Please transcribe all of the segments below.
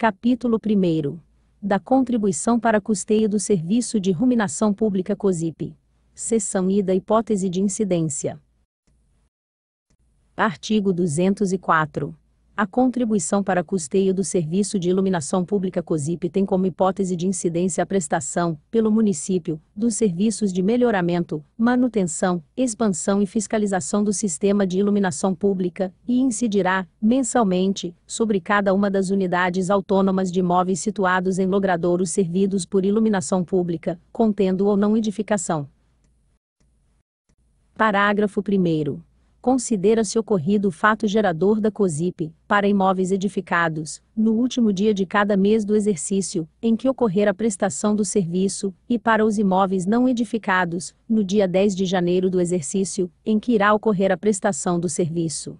Capítulo 1. Da contribuição para custeio do Serviço de Ruminação Pública COSIP. Seção I da hipótese de incidência. Artigo 204. A contribuição para custeio do Serviço de Iluminação Pública COSIP tem como hipótese de incidência a prestação, pelo município, dos serviços de melhoramento, manutenção, expansão e fiscalização do sistema de iluminação pública, e incidirá, mensalmente, sobre cada uma das unidades autônomas de imóveis situados em logradouros servidos por iluminação pública, contendo ou não edificação. Parágrafo 1 considera-se ocorrido o fato gerador da COSIP, para imóveis edificados, no último dia de cada mês do exercício, em que ocorrer a prestação do serviço, e para os imóveis não edificados, no dia 10 de janeiro do exercício, em que irá ocorrer a prestação do serviço.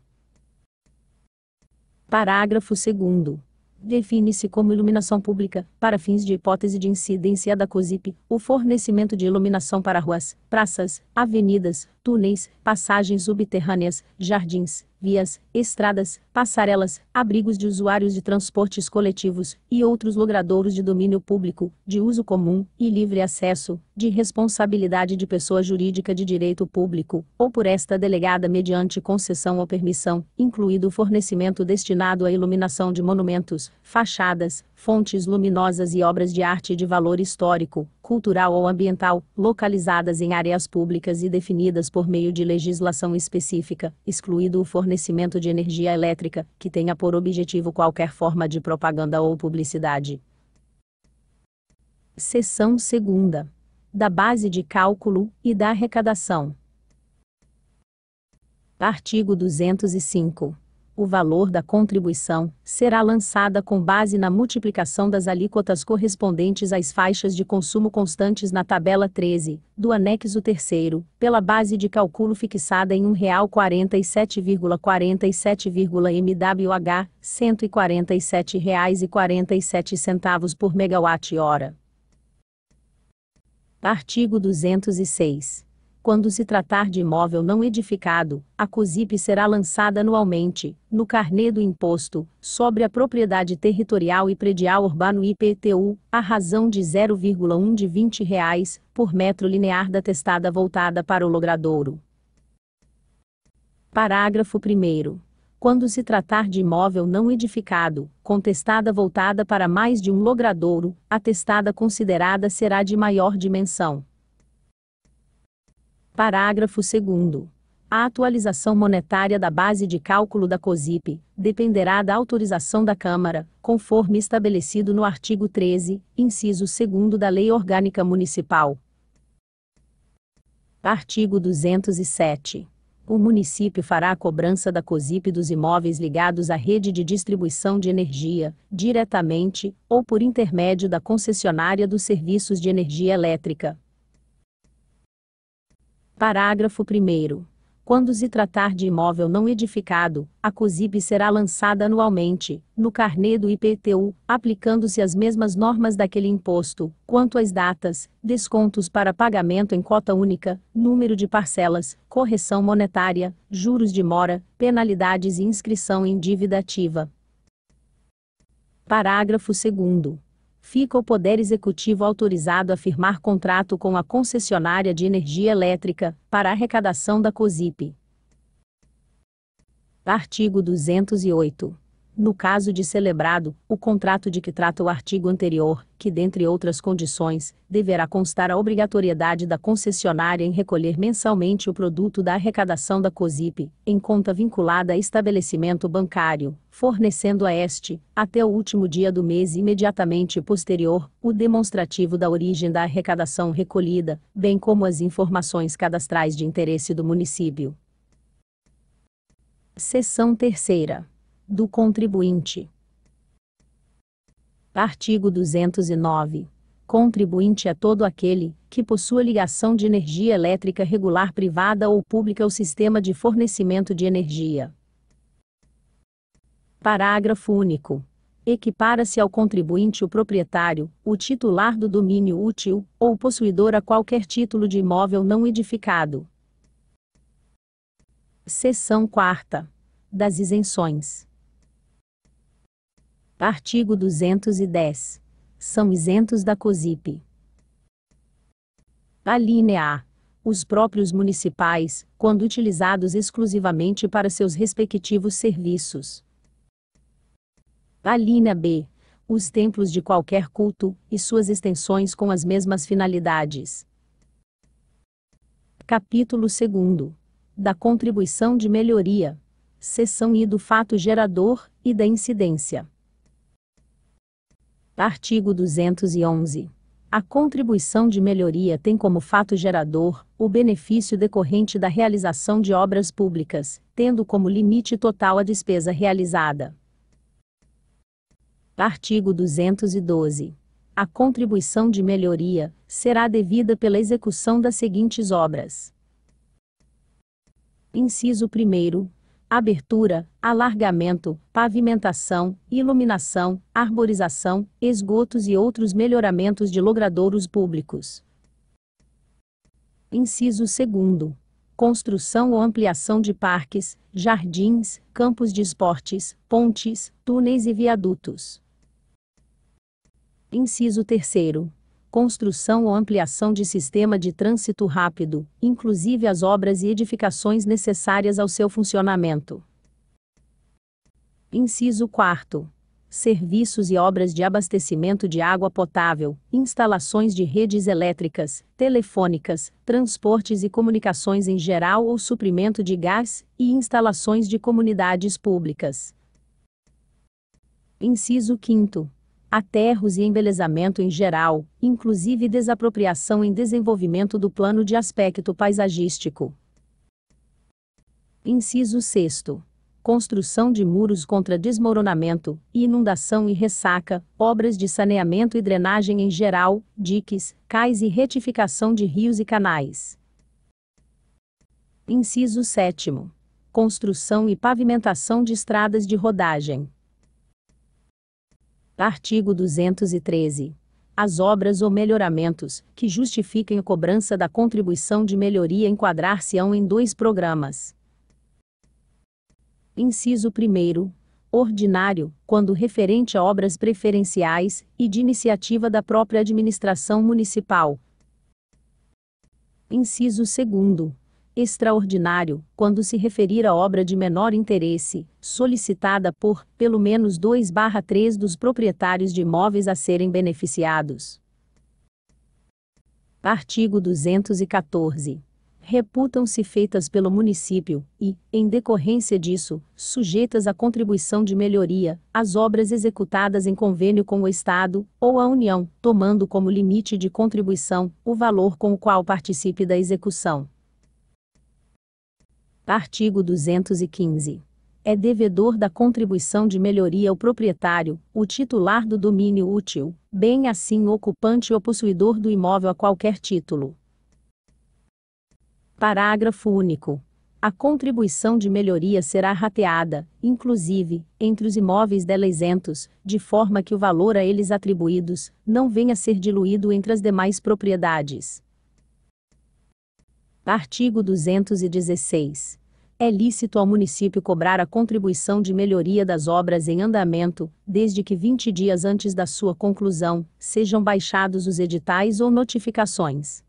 Parágrafo 2. Define-se como iluminação pública, para fins de hipótese de incidência da COSIP, o fornecimento de iluminação para ruas, praças, avenidas, túneis, passagens subterrâneas, jardins, vias, estradas, passarelas, abrigos de usuários de transportes coletivos e outros logradouros de domínio público, de uso comum e livre acesso, de responsabilidade de pessoa jurídica de direito público, ou por esta delegada mediante concessão ou permissão, incluído o fornecimento destinado à iluminação de monumentos, fachadas, fontes luminosas e obras de arte de valor histórico, cultural ou ambiental, localizadas em áreas públicas e definidas por meio de legislação específica, excluído o fornecimento de energia elétrica, que tenha por objetivo qualquer forma de propaganda ou publicidade. Seção 2. Da base de cálculo e da arrecadação. Artigo 205 o valor da contribuição será lançada com base na multiplicação das alíquotas correspondentes às faixas de consumo constantes na tabela 13 do anexo 3 pela base de cálculo fixada em R$ 1,47,47,MWh, R$ 147,47 por megawatt-hora. Artigo 206 quando se tratar de imóvel não edificado, a COSIP será lançada anualmente, no carnê do imposto, sobre a propriedade territorial e predial urbano IPTU, a razão de 0,1 de 20 reais, por metro linear da testada voltada para o logradouro. Parágrafo 1 quando se tratar de imóvel não edificado, contestada voltada para mais de um logradouro, a testada considerada será de maior dimensão. Parágrafo 2. A atualização monetária da base de cálculo da COSIP dependerá da autorização da Câmara, conforme estabelecido no artigo 13, inciso 2 da Lei Orgânica Municipal. Artigo 207. O município fará a cobrança da COSIP dos imóveis ligados à rede de distribuição de energia, diretamente, ou por intermédio da concessionária dos serviços de energia elétrica, Parágrafo 1. Quando se tratar de imóvel não edificado, a COSIB será lançada anualmente, no carnê do IPTU, aplicando-se as mesmas normas daquele imposto, quanto às datas, descontos para pagamento em cota única, número de parcelas, correção monetária, juros de mora, penalidades e inscrição em dívida ativa. Parágrafo 2 fica o Poder Executivo autorizado a firmar contrato com a concessionária de energia elétrica para arrecadação da COSIP. Artigo 208 no caso de celebrado, o contrato de que trata o artigo anterior, que dentre outras condições, deverá constar a obrigatoriedade da concessionária em recolher mensalmente o produto da arrecadação da COSIP, em conta vinculada a estabelecimento bancário, fornecendo a este, até o último dia do mês imediatamente posterior, o demonstrativo da origem da arrecadação recolhida, bem como as informações cadastrais de interesse do município. Seção terceira do contribuinte. Artigo 209. Contribuinte é todo aquele que possua ligação de energia elétrica regular privada ou pública ao sistema de fornecimento de energia. Parágrafo único. Equipara-se ao contribuinte o proprietário, o titular do domínio útil, ou possuidor a qualquer título de imóvel não edificado. Seção 4. Das isenções. Artigo 210. São isentos da COSIP. Alínea A. Os próprios municipais, quando utilizados exclusivamente para seus respectivos serviços. Alínea B. Os templos de qualquer culto e suas extensões com as mesmas finalidades. Capítulo 2. Da contribuição de melhoria. Seção I do fato gerador e da incidência. Artigo 211. A contribuição de melhoria tem como fato gerador o benefício decorrente da realização de obras públicas, tendo como limite total a despesa realizada. Artigo 212. A contribuição de melhoria será devida pela execução das seguintes obras: Inciso 1 abertura, alargamento, pavimentação, iluminação, arborização, esgotos e outros melhoramentos de logradouros públicos. Inciso 2. Construção ou ampliação de parques, jardins, campos de esportes, pontes, túneis e viadutos. Inciso 3 construção ou ampliação de sistema de trânsito rápido, inclusive as obras e edificações necessárias ao seu funcionamento. Inciso 4. Serviços e obras de abastecimento de água potável, instalações de redes elétricas, telefônicas, transportes e comunicações em geral ou suprimento de gás, e instalações de comunidades públicas. Inciso 5 aterros e embelezamento em geral, inclusive desapropriação em desenvolvimento do plano de aspecto paisagístico. Inciso 6. Construção de muros contra desmoronamento, inundação e ressaca, obras de saneamento e drenagem em geral, diques, cais e retificação de rios e canais. Inciso 7. Construção e pavimentação de estradas de rodagem. Artigo 213. As obras ou melhoramentos que justifiquem a cobrança da contribuição de melhoria enquadrar-se-ão em dois programas. Inciso 1 ordinário, quando referente a obras preferenciais e de iniciativa da própria administração municipal. Inciso 2 extraordinário, quando se referir à obra de menor interesse, solicitada por, pelo menos 2/3 dos proprietários de imóveis a serem beneficiados. Artigo 214. Reputam-se feitas pelo município e, em decorrência disso, sujeitas à contribuição de melhoria, as obras executadas em convênio com o Estado ou a União, tomando como limite de contribuição o valor com o qual participe da execução. Artigo 215. É devedor da contribuição de melhoria o proprietário, o titular do domínio útil, bem assim o ocupante ou possuidor do imóvel a qualquer título. Parágrafo único. A contribuição de melhoria será rateada, inclusive, entre os imóveis dela isentos, de forma que o valor a eles atribuídos não venha a ser diluído entre as demais propriedades. Artigo 216. É lícito ao município cobrar a contribuição de melhoria das obras em andamento, desde que 20 dias antes da sua conclusão, sejam baixados os editais ou notificações.